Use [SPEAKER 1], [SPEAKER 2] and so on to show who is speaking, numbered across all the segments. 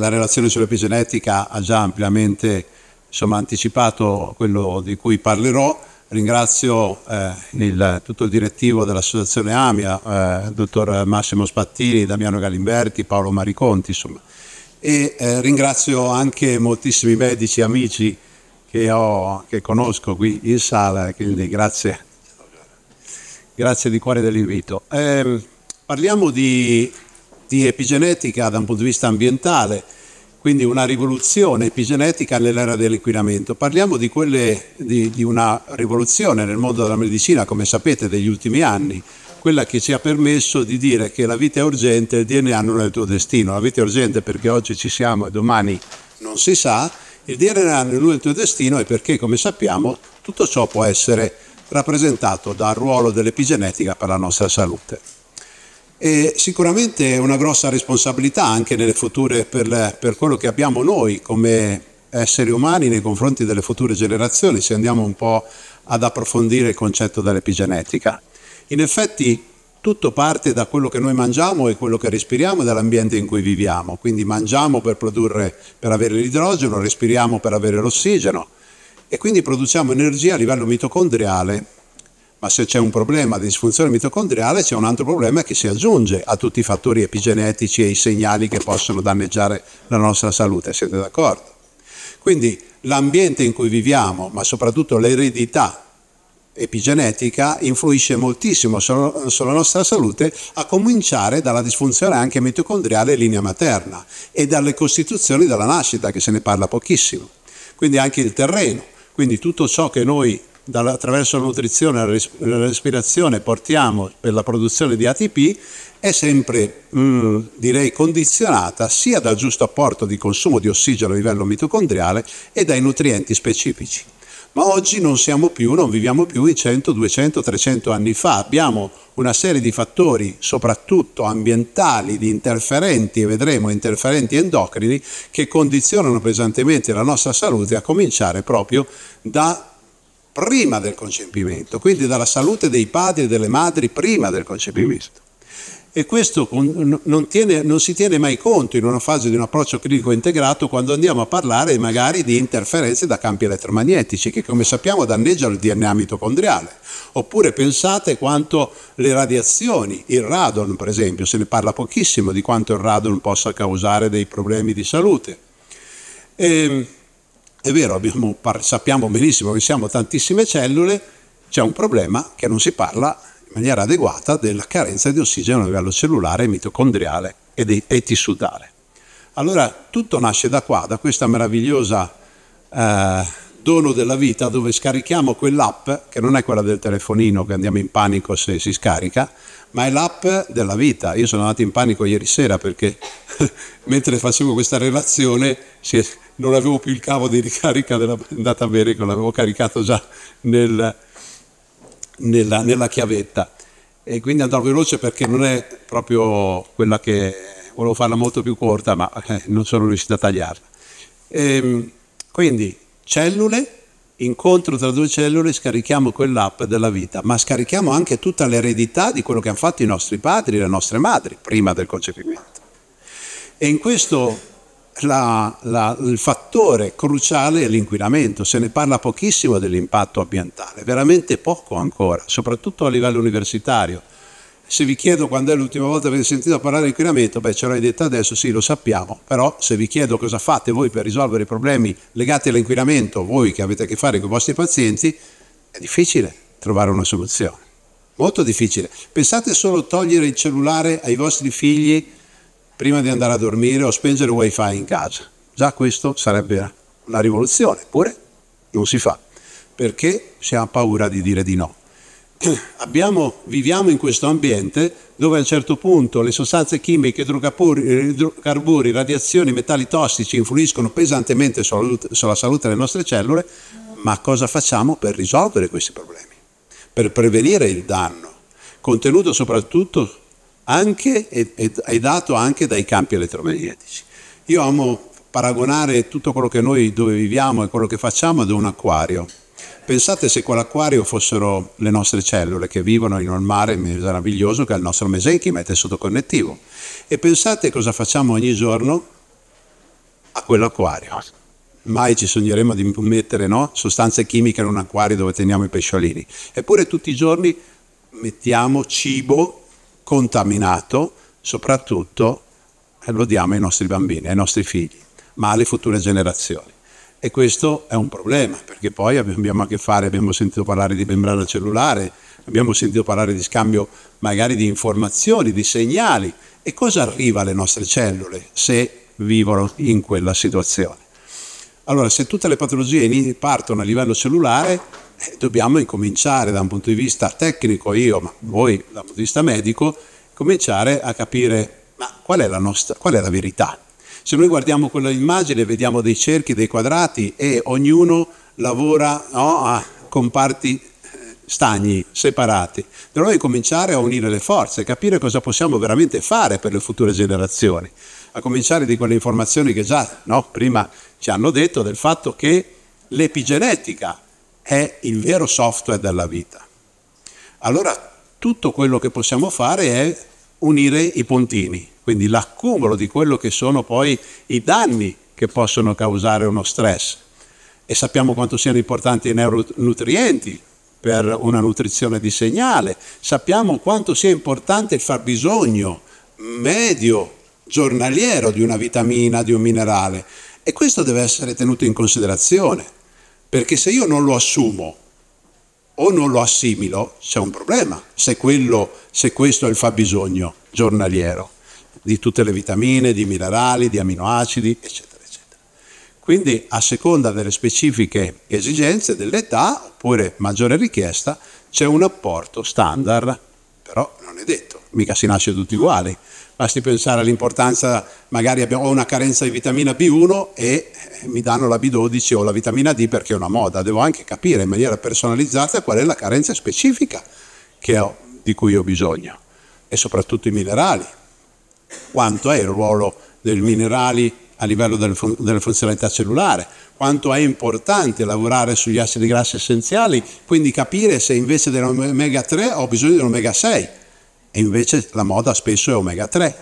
[SPEAKER 1] la relazione sull'epigenetica ha già ampiamente insomma, anticipato quello di cui parlerò. Ringrazio eh, il, tutto il direttivo dell'associazione AMIA, eh, dottor Massimo Spattini, Damiano Galimberti, Paolo Mariconti, insomma. E eh, ringrazio anche moltissimi medici e amici che, ho, che conosco qui in sala, quindi grazie, grazie di cuore dell'invito. Ehm, parliamo di di epigenetica da un punto di vista ambientale, quindi una rivoluzione epigenetica nell'era dell'inquinamento. Parliamo di, quelle, di, di una rivoluzione nel mondo della medicina, come sapete, degli ultimi anni, quella che ci ha permesso di dire che la vita è urgente e il DNA non è il tuo destino. La vita è urgente perché oggi ci siamo e domani non si sa, il DNA non è il tuo destino e perché, come sappiamo, tutto ciò può essere rappresentato dal ruolo dell'epigenetica per la nostra salute. E sicuramente è una grossa responsabilità anche nelle future per, per quello che abbiamo noi come esseri umani nei confronti delle future generazioni, se andiamo un po' ad approfondire il concetto dell'epigenetica. In effetti tutto parte da quello che noi mangiamo e quello che respiriamo e dall'ambiente in cui viviamo. Quindi mangiamo per produrre, per avere l'idrogeno, respiriamo per avere l'ossigeno e quindi produciamo energia a livello mitocondriale ma se c'è un problema di disfunzione mitocondriale c'è un altro problema che si aggiunge a tutti i fattori epigenetici e i segnali che possono danneggiare la nostra salute, siete d'accordo? Quindi l'ambiente in cui viviamo, ma soprattutto l'eredità epigenetica influisce moltissimo sulla nostra salute, a cominciare dalla disfunzione anche mitocondriale in linea materna e dalle costituzioni della nascita, che se ne parla pochissimo. Quindi anche il terreno, quindi tutto ciò che noi attraverso la nutrizione e la respirazione portiamo per la produzione di ATP è sempre, mh, mm, direi, condizionata sia dal giusto apporto di consumo di ossigeno a livello mitocondriale e dai nutrienti specifici. Ma oggi non siamo più, non viviamo più i 100, 200, 300 anni fa. Abbiamo una serie di fattori, soprattutto ambientali, di interferenti, e vedremo interferenti endocrini, che condizionano pesantemente la nostra salute, a cominciare proprio da prima del concepimento, quindi dalla salute dei padri e delle madri prima del concepimento. E questo non, tiene, non, si tiene mai conto in una fase di un approccio clinico integrato quando andiamo a parlare magari di interferenze da campi elettromagnetici che come sappiamo danneggiano il DNA mitocondriale. Oppure pensate quanto le radiazioni, il radon per esempio, se ne parla pochissimo di quanto il radon possa causare dei problemi di salute. E, ehm, è vero, abbiamo, sappiamo benissimo che siamo tantissime cellule, c'è un problema che non si parla in maniera adeguata della carenza di ossigeno a livello cellulare, mitocondriale e, di, e tissutale. Allora tutto nasce da qua, da questa meravigliosa eh, dono della vita dove scarichiamo quell'app, che non è quella del telefonino che andiamo in panico se si scarica, ma è l'app della vita. Io sono andato in panico ieri sera perché mentre facevo questa relazione non avevo più il cavo di ricarica della database, l'avevo caricato già nel, nella, nella chiavetta. E quindi andrò veloce perché non è proprio quella che volevo farla molto più corta, ma eh, non sono riuscito a tagliarla. E, ehm, quindi cellule, incontro tra due cellule, scarichiamo quell'app della vita, ma scarichiamo anche tutta l'eredità di quello che hanno fatto i nostri padri e le nostre madri prima del concepimento. E in questo la, la, il fattore cruciale è l'inquinamento, se ne parla pochissimo dell'impatto ambientale, veramente poco ancora, soprattutto a livello universitario se vi chiedo quando è l'ultima volta che avete sentito parlare di inquinamento, beh ce l'hai detto adesso, sì lo sappiamo, però se vi chiedo cosa fate voi per risolvere i problemi legati all'inquinamento, voi che avete a che fare con i vostri pazienti, è difficile trovare una soluzione, molto difficile. Pensate solo a togliere il cellulare ai vostri figli prima di andare a dormire o spengere il wifi in casa, già questo sarebbe una rivoluzione, eppure non si fa, perché si ha paura di dire di no. Abbiamo, viviamo in questo ambiente dove a un certo punto le sostanze chimiche, idrocarburi, radiazioni, metalli tossici influiscono pesantemente sulla salute delle nostre cellule, ma cosa facciamo per risolvere questi problemi? Per prevenire il danno, contenuto soprattutto anche e dato anche dai campi elettromagnetici. Io amo paragonare tutto quello che noi dove viviamo e quello che facciamo ad un acquario. Pensate se quell'acquario fossero le nostre cellule che vivono in un mare meraviglioso che è il nostro mesenchima e tessuto connettivo. E pensate cosa facciamo ogni giorno a quell'acquario. Mai ci sogneremo di mettere no? sostanze chimiche in un acquario dove teniamo i pesciolini. Eppure tutti i giorni mettiamo cibo contaminato, soprattutto lo diamo ai nostri bambini, ai nostri figli, ma alle future generazioni. E questo è un problema, perché poi abbiamo a che fare, abbiamo sentito parlare di membrana cellulare, abbiamo sentito parlare di scambio magari di informazioni, di segnali. E cosa arriva alle nostre cellule se vivono in quella situazione? Allora, se tutte le patologie partono a livello cellulare, eh, dobbiamo incominciare da un punto di vista tecnico, io, ma voi da un punto di vista medico, cominciare a capire ma qual è la, nostra, qual è la verità se noi guardiamo quella immagine vediamo dei cerchi, dei quadrati e ognuno lavora no, a comparti eh, stagni, separati. Dovremmo cominciare a unire le forze, capire cosa possiamo veramente fare per le future generazioni, a cominciare di quelle informazioni che già no, prima ci hanno detto del fatto che l'epigenetica è il vero software della vita. Allora tutto quello che possiamo fare è unire i puntini, quindi l'accumulo di quello che sono poi i danni che possono causare uno stress. E sappiamo quanto siano importanti i neuronutrienti per una nutrizione di segnale, sappiamo quanto sia importante il fabbisogno medio giornaliero di una vitamina, di un minerale. E questo deve essere tenuto in considerazione, perché se io non lo assumo o non lo assimilo, c'è un problema, se, quello, se questo è il fabbisogno giornaliero di tutte le vitamine, di minerali, di aminoacidi, eccetera, eccetera. Quindi a seconda delle specifiche esigenze dell'età oppure maggiore richiesta c'è un apporto standard, però non è detto, mica si nasce tutti uguali. Basti pensare all'importanza, magari ho una carenza di vitamina B1 e eh, mi danno la B12 o la vitamina D perché è una moda, devo anche capire in maniera personalizzata qual è la carenza specifica ho, di cui ho bisogno e soprattutto i minerali quanto è il ruolo dei minerali a livello delle, fun- funzionalità cellulare, quanto è importante lavorare sugli acidi grassi essenziali, quindi capire se invece dell'omega 3 ho bisogno dell'omega 6 e invece la moda spesso è omega 3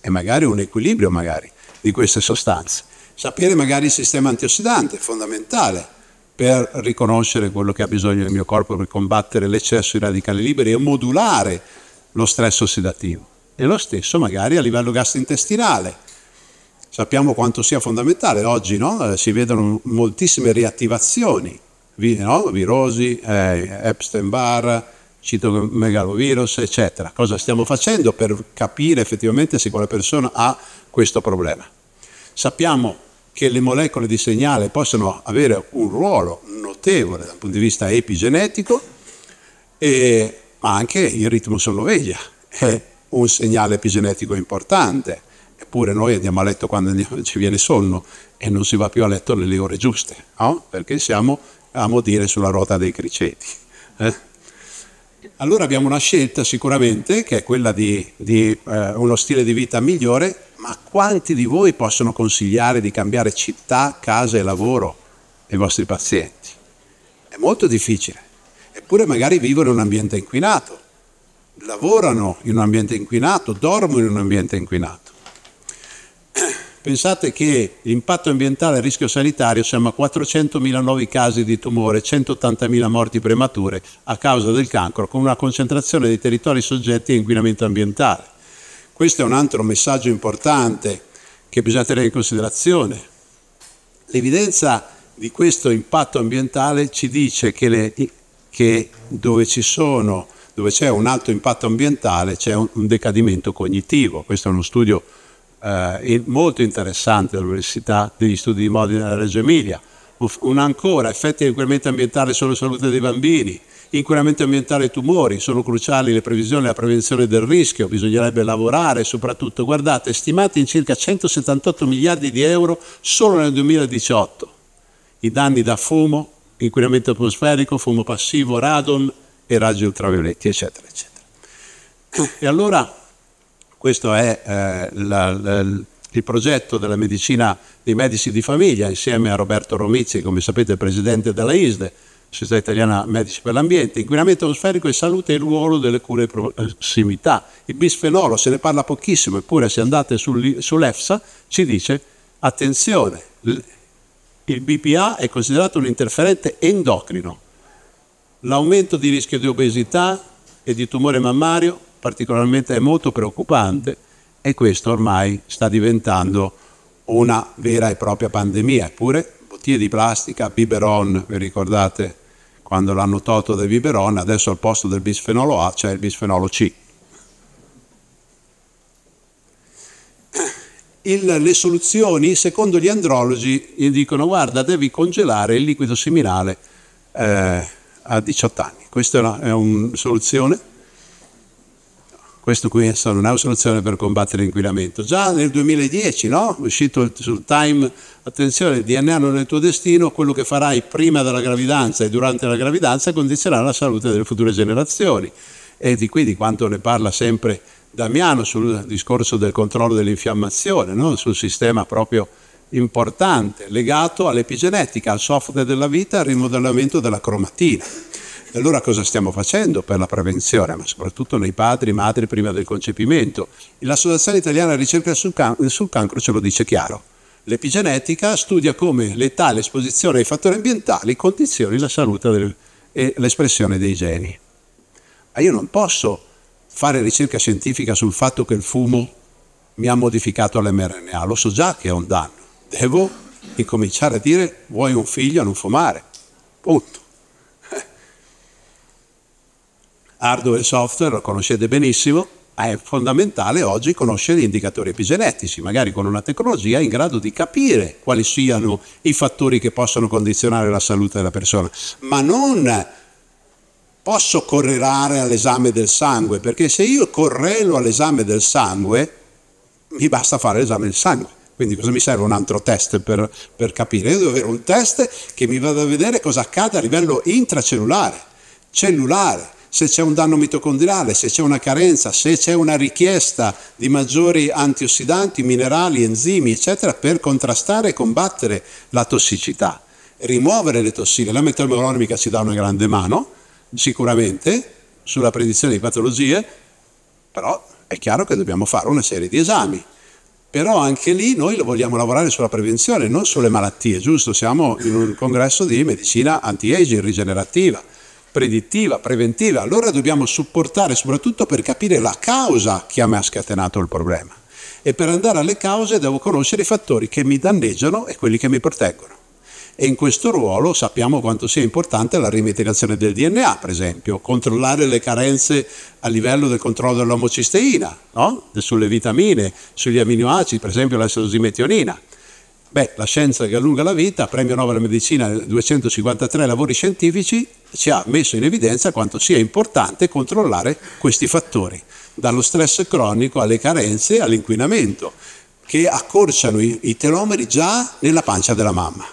[SPEAKER 1] e magari un equilibrio magari di queste sostanze. Sapere magari il sistema antiossidante è fondamentale per riconoscere quello che ha bisogno il mio corpo per combattere l'eccesso di radicali liberi e modulare lo stress ossidativo. E lo stesso magari a livello gastrointestinale. Sappiamo quanto sia fondamentale. Oggi no? Eh, si vedono moltissime riattivazioni, no? virosi, eh, Epstein-Barr, citomegalovirus, eccetera. Cosa stiamo facendo per capire effettivamente se quella persona ha questo problema? Sappiamo che le molecole di segnale possono avere un ruolo notevole dal punto di vista epigenetico, e, ma anche il ritmo sonno-veglia. Eh, un segnale epigenetico importante. Eppure noi andiamo a letto quando ci viene sonno e non si va più a letto nelle ore giuste, no? perché siamo, a dire, sulla ruota dei criceti. Eh? Allora abbiamo una scelta sicuramente che è quella di, di eh, uno stile di vita migliore, ma quanti di voi possono consigliare di cambiare città, casa e lavoro ai vostri pazienti? È molto difficile, eppure magari vivono in un ambiente inquinato, lavorano in un ambiente inquinato, dormono in un ambiente inquinato. Pensate che l'impatto ambientale e il rischio sanitario siamo a 400.000 nuovi casi di tumore, 180.000 morti premature a causa del cancro, con una concentrazione dei territori soggetti a inquinamento ambientale. Questo è un altro messaggio importante che bisogna tenere in considerazione. L'evidenza di questo impatto ambientale ci dice che, le, che dove ci sono dove c'è un alto impatto ambientale c'è un, un decadimento cognitivo. Questo è uno studio eh, molto interessante dell'Università degli Studi di Modena della Reggio Emilia. Un ancora, effetti di inquinamento ambientale sulla salute dei bambini, inquinamento ambientale e tumori, sono cruciali le previsioni e la prevenzione del rischio, bisognerebbe lavorare soprattutto, guardate, stimati in circa 178 miliardi di euro solo nel 2018, i danni da fumo, inquinamento atmosferico, fumo passivo, radon, e raggi ultravioletti, eccetera, eccetera. E allora questo è eh, la, la, il progetto della medicina dei medici di famiglia insieme a Roberto Romizzi, come sapete presidente della ISDE, Società Italiana Medici per l'Ambiente, inquinamento atmosferico e salute e il ruolo delle cure di prossimità. Il bisfenolo se ne parla pochissimo, eppure se andate sull'EFSA ci dice attenzione, il BPA è considerato un interferente endocrino, L'aumento di rischio di obesità e di tumore mammario particolarmente è molto preoccupante e questo ormai sta diventando una vera e propria pandemia. Eppure bottiglie di plastica, biberon, vi ricordate quando l'hanno tolto dai biberon, adesso al posto del bisfenolo A c'è il bisfenolo C. Il, le soluzioni, secondo gli andrologi, dicono guarda devi congelare il liquido seminale eh, a 18 anni. Questa è una, è una soluzione. Questo qui non è una soluzione per combattere l'inquinamento. Già nel 2010, no? uscito sul Time, attenzione, il DNA non è il tuo destino, quello che farai prima della gravidanza e durante la gravidanza condizionerà la salute delle future generazioni. E di qui di quanto ne parla sempre Damiano sul discorso del controllo dell'infiammazione, no? sul sistema proprio importante legato all'epigenetica, al software della vita, al rimodellamento della cromatina. E allora cosa stiamo facendo per la prevenzione, ma soprattutto nei padri e madri prima del concepimento? L'Associazione Italiana Ricerca sul, can- sul Cancro ce lo dice chiaro. L'epigenetica studia come l'età, l'esposizione ai fattori ambientali condizioni la salute del, e l'espressione dei geni. Ma io non posso fare ricerca scientifica sul fatto che il fumo mi ha modificato l'mRNA, lo so già che è un danno devo incominciare a dire vuoi un figlio a non fumare. Punto. Hardware e software lo conoscete benissimo, è fondamentale oggi conoscere gli indicatori epigenetici, magari con una tecnologia in grado di capire quali siano i fattori che possono condizionare la salute della persona, ma non posso correlare all'esame del sangue, perché se io correlo all'esame del sangue, mi basta fare l'esame del sangue quindi cosa mi serve un altro test per, per capire? Io devo avere un test che mi vada a vedere cosa accade a livello intracellulare, cellulare, se c'è un danno mitocondriale, se c'è una carenza, se c'è una richiesta di maggiori antiossidanti, minerali, enzimi, eccetera, per contrastare e combattere la tossicità, rimuovere le tossine. La metabolomica ci dà una grande mano, sicuramente, sulla predizione di patologie, però è chiaro che dobbiamo fare una serie di esami però anche lì noi vogliamo lavorare sulla prevenzione, non sulle malattie, giusto? Siamo in un congresso di medicina anti-aging, rigenerativa, predittiva, preventiva, allora dobbiamo supportare soprattutto per capire la causa che a me ha scatenato il problema e per andare alle cause devo conoscere i fattori che mi danneggiano e quelli che mi proteggono e in questo ruolo sappiamo quanto sia importante la rimettilazione del DNA, per esempio, controllare le carenze a livello del controllo dell'omocisteina, no? sulle vitamine, sugli aminoacidi, per esempio la sosimetionina. Beh, la scienza che allunga la vita, premio Nobel della Medicina 253 lavori scientifici, ci ha messo in evidenza quanto sia importante controllare questi fattori, dallo stress cronico alle carenze all'inquinamento, che accorciano i telomeri già nella pancia della mamma.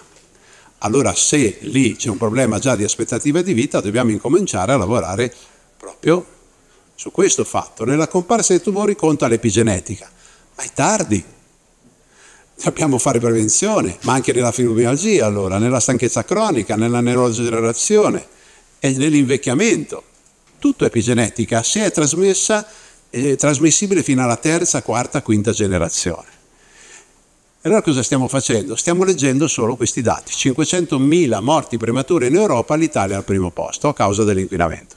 [SPEAKER 1] Allora se lì c'è un problema già di aspettative di vita, dobbiamo incominciare a lavorare proprio su questo fatto. Nella comparsa dei tumori conta l'epigenetica, ma è tardi. Dobbiamo fare prevenzione, ma anche nella fibromialgia, allora, nella stanchezza cronica, nella neurodegenerazione e nell'invecchiamento. Tutto è epigenetica, se è trasmessa, è eh, trasmissibile fino alla terza, quarta, quinta generazione allora cosa stiamo facendo? Stiamo leggendo solo questi dati. 500.000 morti premature in Europa, l'Italia al primo posto a causa dell'inquinamento.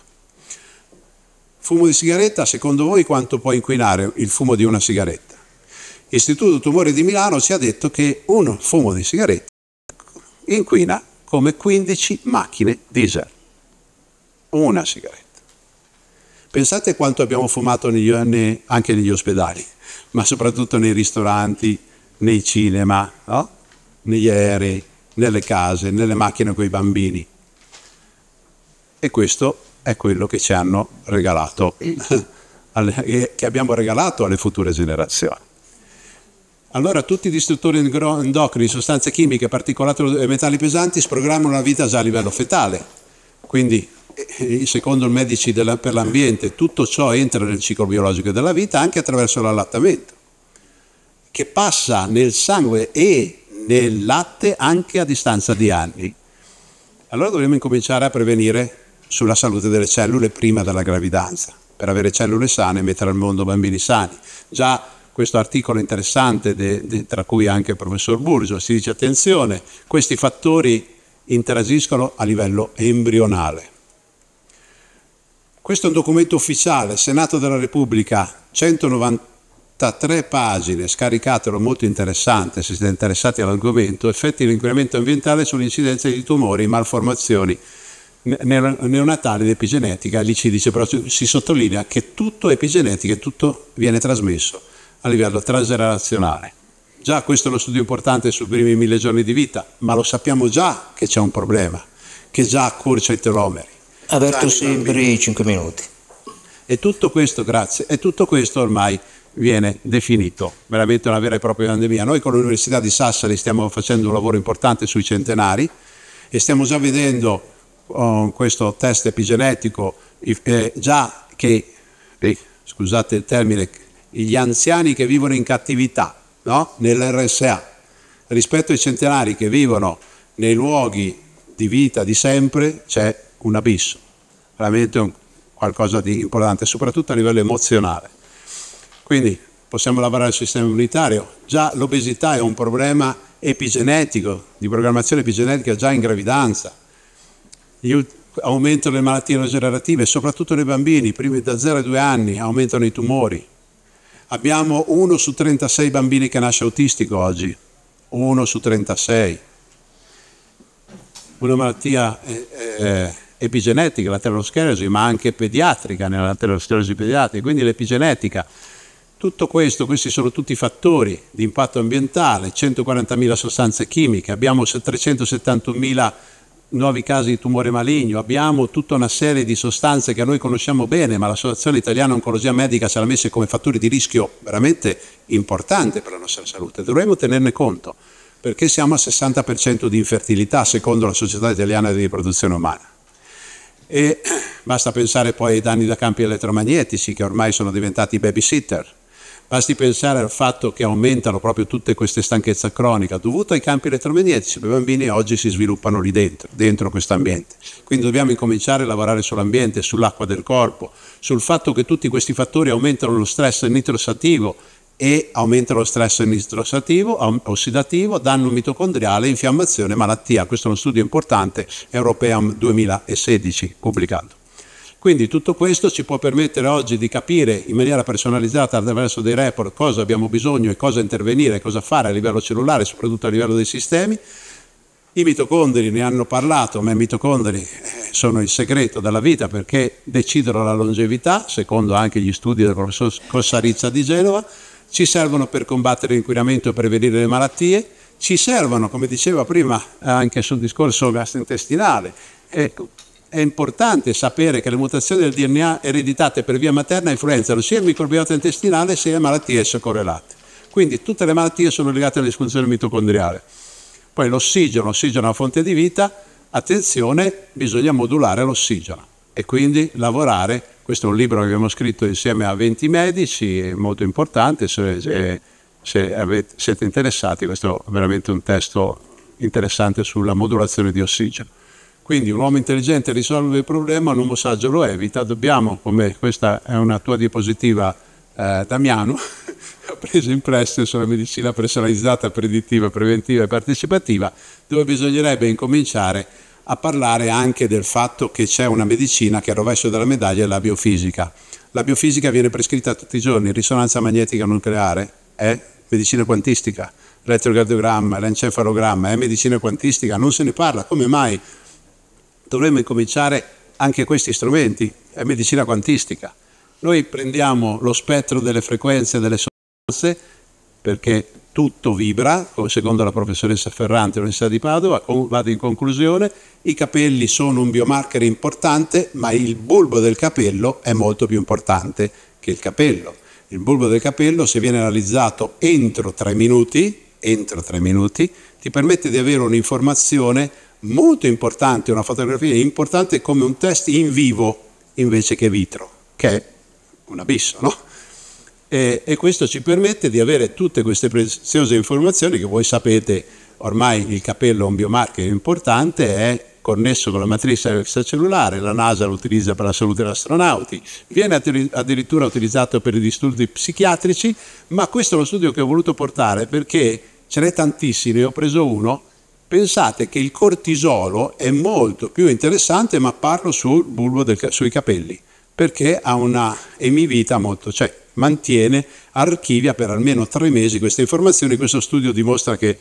[SPEAKER 1] Fumo di sigaretta, secondo voi quanto può inquinare il fumo di una sigaretta? L'Istituto Tumore di Milano ci ha detto che un fumo di sigaretta inquina come 15 macchine diesel. Una sigaretta. Pensate quanto abbiamo fumato negli anni anche negli ospedali, ma soprattutto nei ristoranti, nei cinema, no? negli aerei, nelle case, nelle macchine con i bambini. E questo è quello che ci hanno regalato, eh, che abbiamo regalato alle future generazioni. Allora tutti i distruttori endocrini, sostanze chimiche, particolato e metalli pesanti sprogrammano la vita già a livello fetale. Quindi eh, eh, secondo i medici per l'ambiente tutto ciò entra nel ciclo biologico della vita anche attraverso l'allattamento che passa nel sangue e nel latte anche a distanza di anni. Allora dobbiamo incominciare a prevenire sulla salute delle cellule prima della gravidanza, per avere cellule sane e mettere al mondo bambini sani. Già questo articolo interessante, de, de, tra cui anche il professor Burgio, si dice attenzione, questi fattori interagiscono a livello embrionale. Questo è un documento ufficiale, Senato della Repubblica, 190 tre pagine, scaricatelo, molto interessante se siete interessati all'argomento, effetti dell'inquinamento ambientale sull'incidenza di tumori, e malformazioni neonatali ed epigenetica, lì ci dice però si sottolinea che tutto è epigenetica e tutto viene trasmesso a livello transgenerazionale. Già questo è uno studio importante sui primi mille giorni di vita, ma lo sappiamo già che c'è un problema, che già accorcia i telomeri. Aperto sempre i 5 minuti. E tutto questo, grazie, e tutto questo ormai viene definito veramente una vera e propria pandemia. Noi con l'Università di Sassari stiamo facendo un lavoro importante sui centenari e stiamo già vedendo con oh, questo test epigenetico eh, già che, eh, scusate il termine, gli anziani che vivono in cattività no? nell'RSA rispetto ai centenari che vivono nei luoghi di vita di sempre c'è un abisso, veramente un, qualcosa di importante, soprattutto a livello emozionale. Quindi possiamo lavorare sul sistema immunitario. Già l'obesità è un problema epigenetico, di programmazione epigenetica già in gravidanza. Aumento delle malattie neurogenerative, soprattutto nei bambini, primi da 0 a 2 anni, aumentano i tumori. Abbiamo 1 su 36 bambini che nasce autistico oggi, 1 su 36. Una malattia eh, eh epigenetica, la terosclerosi, ma anche pediatrica, nella terosclerosi pediatrica, quindi l'epigenetica tutto questo, questi sono tutti fattori di impatto ambientale, 140.000 sostanze chimiche, abbiamo 371.000 nuovi casi di tumore maligno, abbiamo tutta una serie di sostanze che noi conosciamo bene, ma l'Associazione Italiana Oncologia Medica se l'ha messa come fattori di rischio veramente importante per la nostra salute. Dovremmo tenerne conto, perché siamo al 60% di infertilità secondo la Società Italiana di Riproduzione Umana. E basta pensare poi ai danni da campi elettromagnetici che ormai sono diventati babysitter Basti pensare al fatto che aumentano proprio tutte queste stanchezza cronica dovute ai campi elettromagnetici. I bambini oggi si sviluppano lì dentro, dentro questo ambiente. Quindi dobbiamo incominciare a lavorare sull'ambiente, sull'acqua del corpo, sul fatto che tutti questi fattori aumentano lo stress nitrosativo e aumentano lo stress nitrosativo, ossidativo, danno mitocondriale, infiammazione, malattia. Questo è uno studio importante, Europeam 2016, pubblicato. Quindi tutto questo ci può permettere oggi di capire in maniera personalizzata attraverso dei report cosa abbiamo bisogno e cosa intervenire, cosa fare a livello cellulare, soprattutto a livello dei sistemi. I mitocondri ne hanno parlato, ma i mitocondri eh, sono il segreto della vita perché decidono la longevità, secondo anche gli studi del professor Cossarizza di Genova, ci servono per combattere l'inquinamento e prevenire le malattie, ci servono, come diceva prima anche sul discorso gastrointestinale, ecco, è importante sapere che le mutazioni del DNA ereditate per via materna influenzano sia il microbiota intestinale sia le malattie esse correlate. Quindi tutte le malattie sono legate alla disfunzione mitocondriale. Poi l'ossigeno, l'ossigeno è una fonte di vita, attenzione, bisogna modulare l'ossigeno e quindi lavorare. Questo è un libro che abbiamo scritto insieme a 20 medici, è molto importante, se, se, se avete, siete interessati, questo è veramente un testo interessante sulla modulazione di ossigeno. Quindi un uomo intelligente risolve il problema, un uomo saggio lo evita. Dobbiamo, come questa è una tua diapositiva, eh, Damiano, preso in prestito sulla medicina personalizzata, predittiva, preventiva e partecipativa, dove bisognerebbe incominciare a parlare anche del fatto che c'è una medicina che al rovescio della medaglia è la biofisica. La biofisica viene prescritta tutti i giorni, risonanza magnetica nucleare è medicina quantistica, l'elettrocardiogramma, l'encefalogramma è medicina quantistica, non se ne parla, come mai? dovremmo incominciare anche questi strumenti, è medicina quantistica. Noi prendiamo lo spettro delle frequenze delle sostanze perché tutto vibra, secondo la professoressa Ferrante dell'Università di Padova, vado in conclusione, i capelli sono un biomarker importante, ma il bulbo del capello è molto più importante che il capello. Il bulbo del capello, se viene analizzato entro tre minuti, entro tre minuti, ti permette di avere un'informazione molto importante, una fotografia importante come un test in vivo invece che vitro, che è un abisso, no? E, e questo ci permette di avere tutte queste preziose informazioni che voi sapete, ormai il capello è un biomarker importante, è connesso con la matrice extracellulare, la NASA lo utilizza per la salute degli astronauti, viene addirittura utilizzato per i disturbi psichiatrici, ma questo è lo studio che ho voluto portare perché ce n'è tantissimi, ne ho preso uno pensate che il cortisolo è molto più interessante, ma parlo sul bulbo del, sui capelli, perché ha una emivita molto, cioè mantiene, archivia per almeno tre mesi queste informazioni. Questo studio dimostra che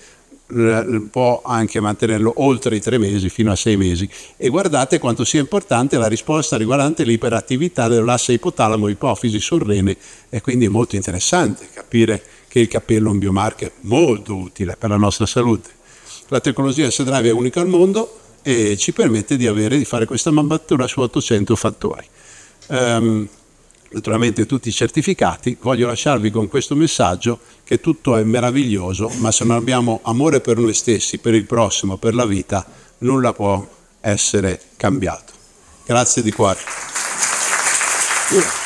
[SPEAKER 1] eh, può anche mantenerlo oltre i tre mesi, fino a sei mesi. E guardate quanto sia importante la risposta riguardante l'iperattività dell'asse ipotalamo-ipofisi sul rene. E quindi è molto interessante capire che il capello è un biomarker molto utile per la nostra salute. La tecnologia S-Drive è unica al mondo e ci permette di, avere, di fare questa mappatura su 800 fattori. Um, naturalmente tutti i certificati, voglio lasciarvi con questo messaggio che tutto è meraviglioso, ma se non abbiamo amore per noi stessi, per il prossimo, per la vita, nulla può essere cambiato. Grazie di cuore.